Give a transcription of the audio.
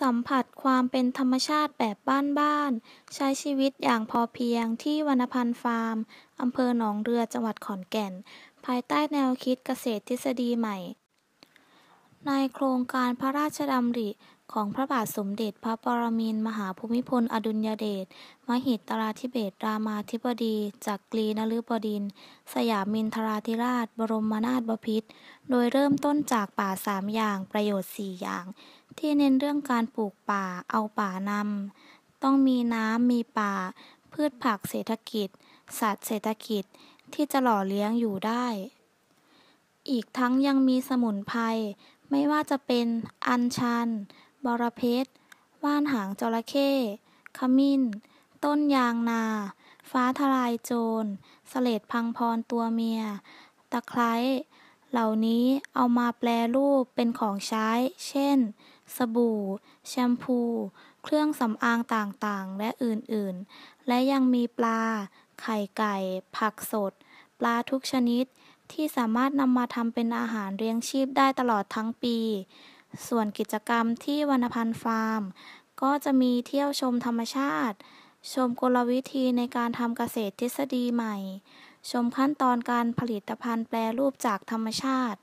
สัมผัสความเป็นธรรมชาติแบบบ้านๆ ใช้ชีวิตอย่างพอเพียงที่วรรณพันธ์ฟาร์ม อำเภอหนองเรือ จังหวัดขอนแก่น ภายใต้แนวคิดเกษตรทฤษฎีใหม่ ในโครงการพระราชดำริของพระบาทสมเด็จพระปรมินทรมหาภูมิพล อดุลยเดช มหิตราธิเบศรรามาธิบดี จากกรีนฤบดิน สยามินทราธิราช บรมนาถบพิตรโดยเริ่มต้นจากป่าสามอย่างประโยชน์สี่อย่าง ที่เน้นเรื่องการปลูกป่าเอาป่านำต้องมีน้ำมีป่า พืชผักเศรษฐกิจ สัตว์เศรษฐกิจที่จะหล่อเลี้ยงอยู่ได้ อีกทั้งยังมีสมุนไพรไม่ว่าจะเป็นอัญชันบรเพชรว่านหางจระเข้ ขมิ้น ต้นยางนา ฟ้าทลายโจรเสลดพังพรตัวเมีย ตะไคร้ เหล่านี้เอามาแปลรูปเป็นของใช้ เช่น สบู่ แชมพู เครื่องสำอางต่างๆ และอื่นๆ และยังมีปลา ไข่ไก่ ผักสด ปลาทุกชนิดที่สามารถนำมาทำเป็นอาหารเลี้ยงชีพได้ตลอดทั้งปีส่วนกิจกรรมที่วรรณพันธ์ฟาร์ม ก็จะมีเที่ยวชมธรรมชาติ ชมกลวิธีในการทำเกษตรทฤษฎีใหม่ ชมขั้นตอนการผลิตภัณฑ์แปรรูปจากธรรมชาติ